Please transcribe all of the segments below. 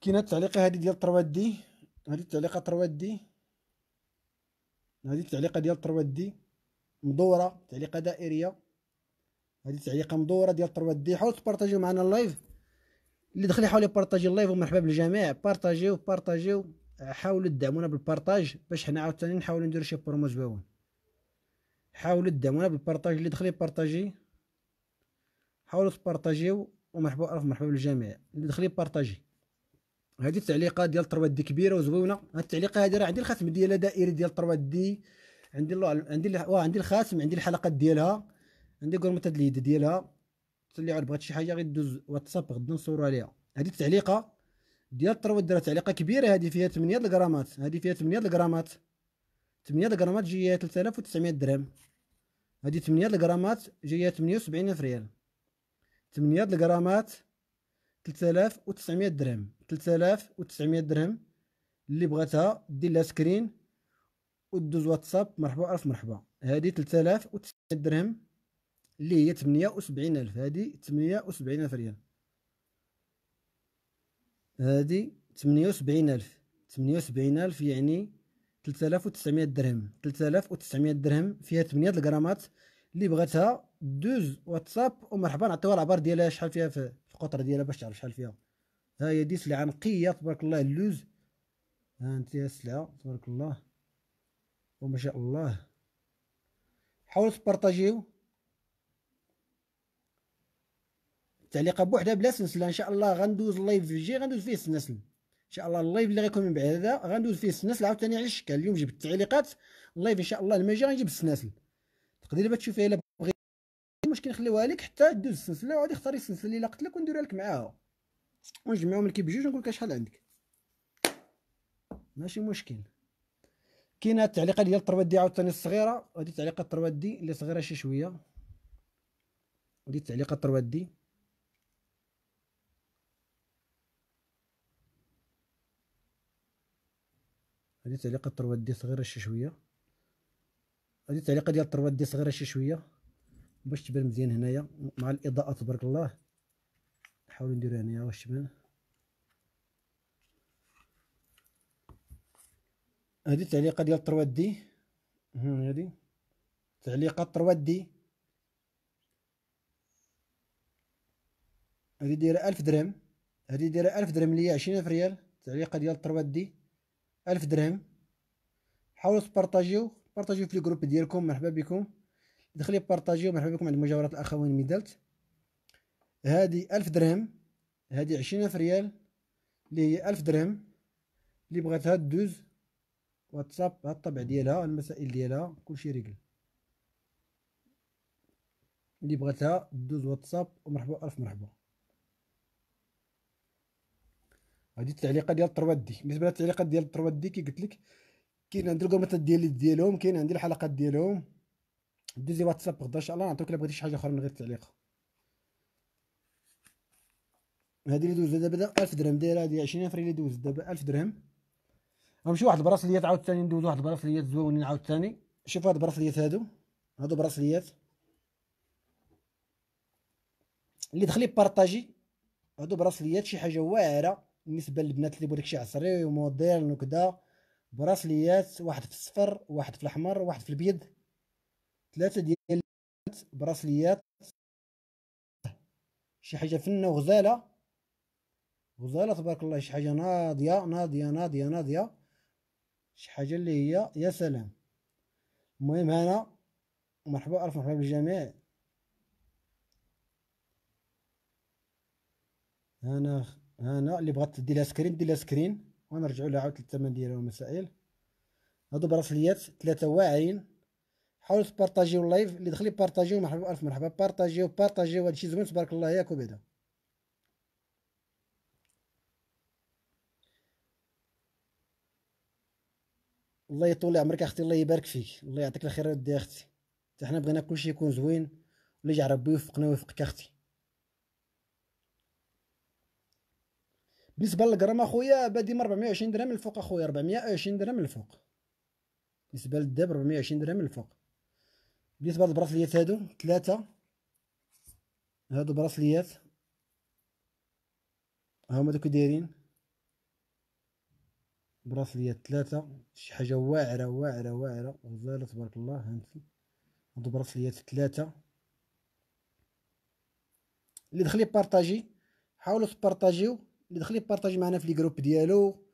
كاينه التعليقه هذه ديال دي هذه التعليقه دي هذه التعليقه ديال دي مدوره تعليقه دائريه هذه التعليقه مدوره ديال دي حاولوا تبارطاجيو معنا اللايف اللي دخل يحاول يبارطاجي اللايف ومرحبا بالجميع بارطاجيو بارطاجيو حاولوا تدعمونا بالبارطاج باش حنا عاوتاني نحاولوا نديرو شي برومو زوين حاولوا تدعمونا بالبارطاج اللي دخل يبارطاجي حاولوا تبارطاجيو ومرحبا الف مرحبا بالجميع اللي دخل يبارطاجي هذه التعليقات ديال 3 دي كبيره وزوينه هذه التعليقه هذه راه عندي الخاتم ديالها دائري ديال 3 دي عندي اللو... عندي واه عندي الخاتم عندي الحلقات ديالها عندي كورمه اليد ديالها اللي عاد بغات شي حاجه غير دوز واتساب غدا نصورها ليها هذه التعليقه ديال 3 درات تعليقه كبيره هذه فيها 8 الغرامات هذه فيها 8 الغرامات 8 الغرامات جايه 3900 درهم هذه 8 الغرامات جايه 78 ريال 8 الغرامات 3900 درهم 3900 درهم اللي بغاتها دير لها سكرين ودوز واتساب مرحبا الف مرحبا هذه 3900 درهم اللي هي 78000 هذه 78000 ريال هذه 78000 78000 يعني 3900 درهم 3900 درهم فيها 8 الغرامات اللي بغاتها دوز واتساب ومرحبا نعطيوها العبار ديالها شحال فيها في القطره ديالها باش تعرف شحال فيها ها هي دي سلعه نقيه تبارك الله اللوز ها انت السلعه تبارك الله وما شاء الله حاولوا تبارطاجيو التعليقه بوحدها بلا سلسله ان شاء الله غندوز اللايف جي غندوز فيه السلسل ان شاء الله اللايف اللي غيكون من بعد هذا غندوز فيه السلسل عاوتاني على الشكل اليوم جبت التعليقات اللايف ان شاء الله المجا غنجيب السلسل تقدر الا بغيتي باش كنخليوها لك حتى دوز السلسله وغادي اختاري السلسله اللي لاقت لك ونديرها لك معاها ونجمعهم لك بجوج ونقول لك شحال عندك ماشي مشكل كاينه التعليقه ديال الطروات دي عاوتاني الصغيره هذه التعليقه الطروات دي اللي صغيره شي شويه هذه التعليقه الطروات دي هذه التعليقه الطروات دي صغيره شي شويه هذه التعليقه ديال الطروات دي صغيره شي شويه باش تبان مزيان هنايا مع الاضاءه تبارك الله نحاولو نديرو هنايا واش تبان هادي التعليقه ديال 3 دي هادي تعليقه 3 دي هادي دايره 1000 درهم هادي دايره 1000 درهم ليا عشرين 20000 ريال التعليقه ديال 3 دي 1000 درهم حاولوا تبارطاجيو بارطاجيو في الجروب ديالكم مرحبا بكم دخلي بارطاجيو مرحبا بكم عند مجاورات الاخوين ميدلت هذه ألف درهم هذه عشرين ألف ريال اللي هي ألف درهم اللي بغاتها دوز واتساب هاد الطبع ديالها المسائل ديالها كلشي رجل اللي بغاتها دوز واتساب ومرحبا ألف مرحبا هادي التعليقه ديال الطروات دي بالنسبه للتعليقات ديال الطروات دي كي قلت لك كاين عندي الكومنتات ديال ديالهم كاين عندي الحلقات ديالهم دوزي واتساب غدا ان شاء الله نعطيوك الا بغيتي شي حاجه اخرى من غير التعليق هادي اللي دوزت دابا 1000 درهم دايره هادي 20000 ريال اللي دوزت دابا 1000 درهم غنمشي واحد البراسليات عاوتاني ندوز واحد البراسليات زوينين عاوتاني شوف هاد البراسليات هادو هادو براسليات اللي دخلي بارطاجي هادو براسليات شي حاجه واعره بالنسبه للبنات اللي بغيت شي عصري وموديرن وكذا براسليات واحد في الصفر واحد في الاحمر واحد في البيض ثلاثه ديال براسليات شي حاجه فنه وغزاله غزاله تبارك الله شي حاجه ناضيه ناضيه ناضيه ناضيه شي حاجه اللي هي يا سلام المهم هنا مرحبا الف مرحبا بالجميع هنا هنا اللي بغات دير لها سكرين دير لها سكرين ونرجعو لها عاود الثمن ديالها والمسائل هادو براسليات ثلاثه واعرين حاولوا تبارطاجيو اللايف اللي دخل بارطاجيو مرحبا الف مرحبا بارطاجيو بارطاجيو هادشي زوين تبارك الله ياك وبدا الله يطول عمرك اختي الله يبارك فيك الله يعطيك الخير ودي اختي حتى حنا بغينا كلشي يكون زوين ولي يجعل ربي يوفقنا ويوفقك اختي بالنسبه للغرام اخويا بادي من 420 درهم الفوق اخويا 420 درهم الفوق بالنسبه للدب 420 درهم الفوق بالنسبة للبراسليات هادو ثلاثة هادو براسليات هما دوك دايرين براسليات ثلاثة شي حاجة واعرة واعرة واعرة غزالة تبارك الله هانتي هادو براسليات ثلاثة اللي دخل يبارطاجي حاولوا تبارطاجيو اللي دخل يبارطاجي معنا في لي جروب ديالو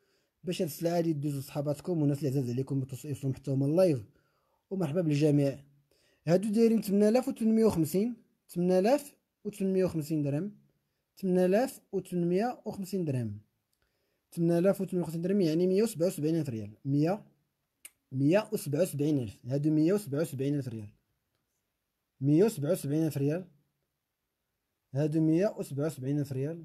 باش هاد السلعة هادي دوزو صحاباتكم والناس اللي عزاز عليكم توصيفهم حتى هما اللايف ومرحبا بالجميع هادو دايرين 8850 8850 درهم 8850 درهم 8850 درهم يعني وسبعين الف ريال 100 177 الف هادو 177 الف ريال وسبعين الف ريال هادو وسبعين الف ريال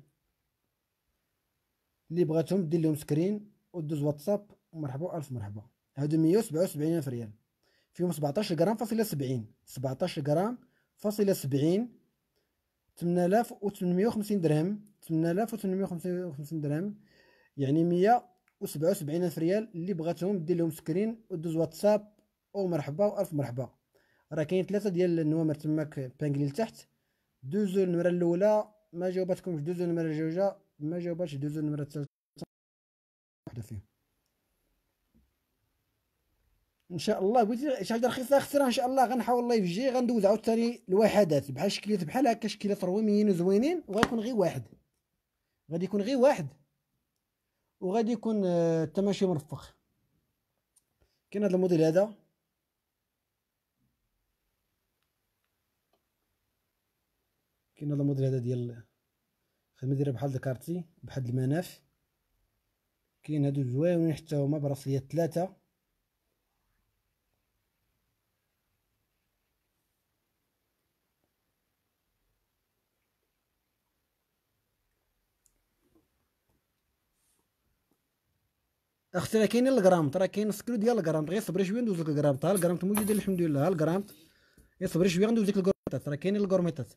اللي بغاتهم دير لهم سكرين ودوز واتساب ومرحبا الف مرحبا هادو وسبعين الف ريال فيهم 17 غرام فاصلة 70 17 غرام فاصلة 70 8850 درهم 8850 درهم يعني 177 ألف ريال اللي بغاتهم دير لهم سكرين ودوز واتساب أو مرحبا ألف مرحبا راه كاين ثلاثة ديال النوامر تماك بانكلي لتحت دوزو النمرة الأولى ما جاوباتكمش دوزو النمرة الجوجة ما جاوباتش دوزو النمرة الثالثة واحدة فيهم ان شاء الله قلت شحال رخيصه خسرها ان شاء الله غنحاول الله يفجي غندوز عاوتاني الوحدات بحال شكليات بحال هكا شكليات رويميين وزوينين وغيكون غير واحد غادي يكون غير واحد وغادي يكون حتى آه، ماشي مرفخ كاين هذا الموديل هذا كاين هذا الموديل هذا ديال خدمه دايره بحال الكارتي بحال المناف كاين هادو زوينين حتى هما براسيات ثلاثه اختي راه كاين الكرامط راه كاين السكرو ديال الكرامط غير صبري شويه ندوز لك الكرامط ها الكرامط موجوده الحمد لله ها الكرامط غير صبري شويه ندوز لك الكرامطات راه كاينين الكرامطات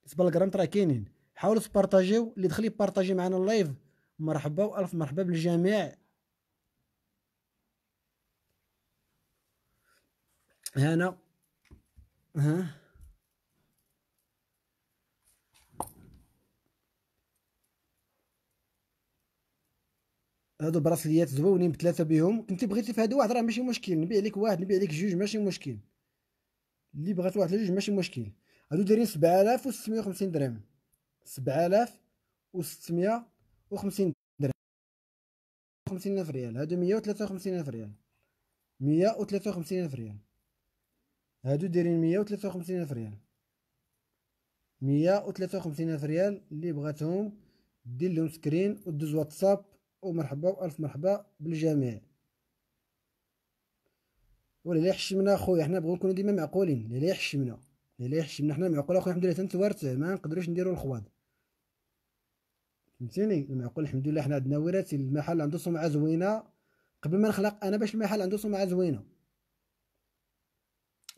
بالنسبه للكرامط راه كاينين حاولوا تبارطاجيو اللي دخل يبارطاجي معنا اللايف مرحبا والف مرحبا بالجميع هنا ها هادو براسليات زوينين بثلاثه بهم انت بغيتي في هادو واحد راه ماشي مشكل نبيع لك واحد نبيع لك جوج ماشي مشكل اللي بغات واحد جوج ماشي مشكل هادو دايرين 7650 درهم 7650 درهم 50 الف ريال هادو 153 الف ريال 153 الف ريال هادو دايرين 153 الف ريال 153 الف ريال اللي بغاتهم دير لهم سكرين ودوز واتساب ومرحبا والف مرحبا بالجميع ولا يحشمنا خويا حنا بغيو نكونو ديما معقولين لا يحشمنا لا يحشمنا حنا معقول اخويا الحمد لله تنتورث ما نقدروش نديرو الخواض فهمتيني المعقول الحمد لله حنا عندنا وراثي المحل عنده سمعه زوينه قبل ما نخلق انا باش المحل عنده سمعه زوينه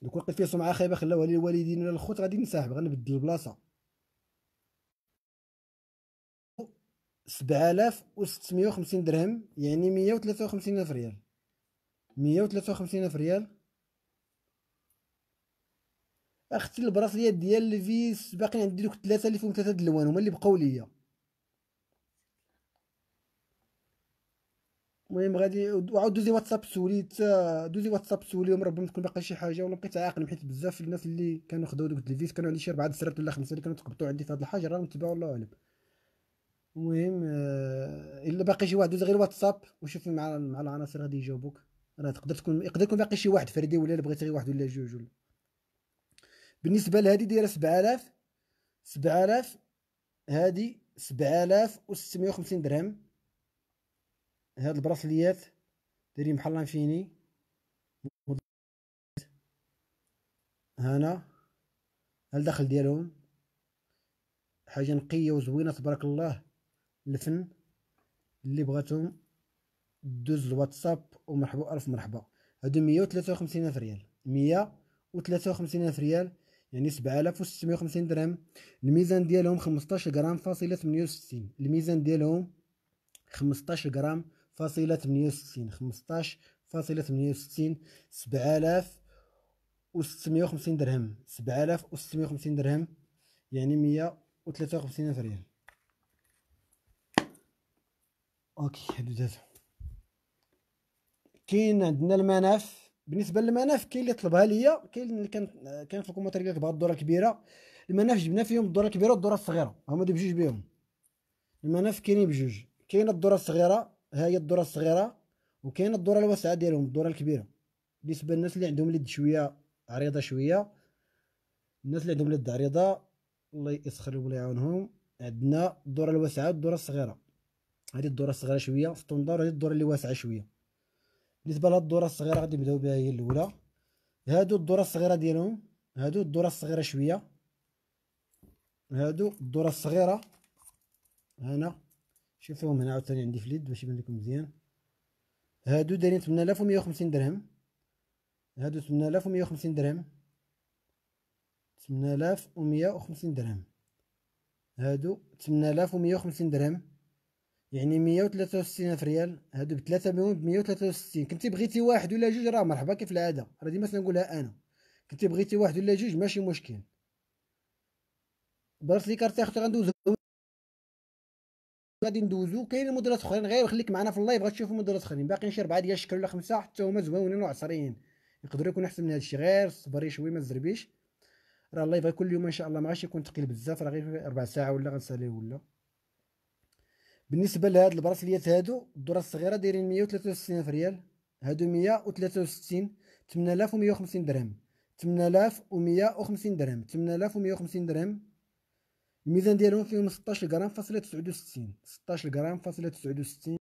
دوك وقت فيه سمعه خايبه خلاوها للوالدين ولا الخوت غادي نسحب غنبدل البلاصه 7650 درهم يعني 153 ألف ريال 153 ألف ريال اختي البراسليات ديال الفيس باقي عندي دوك الثلاثه اللي فيهم ثلاثه د الوان هما اللي بقاو ليا المهم غادي وعاود دوزي واتساب سولي تا دوزي واتساب سوليهم ربما تكون باقي شي حاجه ولا بقيت عاقل حيت بزاف الناس اللي كانوا خداو دوك الفيس كانوا عندي شي اربعه سرات ولا خمسه اللي كانوا تقبطوا عندي في هاد الحجره ونتباعوا الله اعلم المهم آه، الا باقي شي واحد دوز غير واتساب وشوف مع مع العناصر غادي يجاوبوك راه تقدر تكون يقدر يكون باقي شي واحد فردي ولا بغيت غير واحد ولا جوج ولا بالنسبه لهذه دايره 7000 7000 هذه 7650 درهم هاد البراسليات دايرين بحال لانفيني هنا الدخل ديالهم حاجه نقيه وزوينه تبارك الله الفن اللي بغاتهم دوز الواتساب ومرحبا الف مرحبا هادو مية وتلاتة وخمسين الف ريال مية وتلاتة وخمسين الف ريال يعني سبعة آلاف وستمية وخمسين درهم الميزان ديالهم خمسطاش غرام فاصلة ثمانية وستين الميزان ديالهم خمسطاش غرام فاصلة ثمانية وستين خمسطاش فاصلة تمنية وستين سبعة آلاف وستمية وخمسين درهم سبعة آلاف وستمية وخمسين درهم يعني مية وتلاتة وخمسين الف ريال اوكي هادو دازو كاين عندنا المناف بالنسبه للمناف كاين اللي طلبها ليا كاين اللي كان كان في الكومنتات قال لك بها الدوره الكبيره المناف جبنا فيهم الدوره الكبيره والدوره الصغيره هما دي بجوج بيهم المناف كاينين بجوج كاين الدوره الصغيره ها هي الدوره الصغيره وكاين الدوره الواسعه ديالهم الدوره الكبيره بالنسبه للناس اللي عندهم اليد شويه عريضه شويه الناس اللي عندهم اليد عريضه الله يسخر ولا يعاونهم عندنا الدوره الواسعه والدوره الصغيره هذه الدوره الصغيره شويه الطندور هذه الدوره اللي واسعه شويه بالنسبه لهاد الدوره الصغيره غادي نبداو بها هي الاولى هادو الدوره الصغيره ديالهم هادو الدوره الصغيره شويه هادو الدوره الصغيره هنا شوفوهم هنا عاوتاني عندي في اليد باش يبان لكم مزيان هادو دايرين 8150 درهم هادو 8150 درهم 8150 درهم هادو 8150 درهم يعني 163 الف ريال هادو ب 3 مليون ب 163 كنتي بغيتي واحد ولا جوج راه مرحبا كيف العاده راه ديما تنقولها انا كنتي بغيتي واحد ولا جوج ماشي مشكل برات لي كارت اختي غندوزو غادي ندوزو كاين مدرات اخرين غير خليك معنا في اللايف غتشوف مدرات اخرين باقيين شي ربعه ديال الشكل ولا خمسه حتى هما زوينين وعصريين يقدروا يكونوا احسن من هذا الشيء غير صبري شوي ما تزربيش راه اللايف غيكون اليوم ان شاء الله ما غاش يكون ثقيل بزاف راه غير ربع ساعه ولا غنساليه ولا بالنسبه لهاد البراسليات هادو الدره الصغيره دايرين 163 الف ريال هادو 163 8150 درهم 8150 درهم 8150 درهم الميزان ديالهم فيهم 16 غرام فاصله 69 16 غرام فاصله 69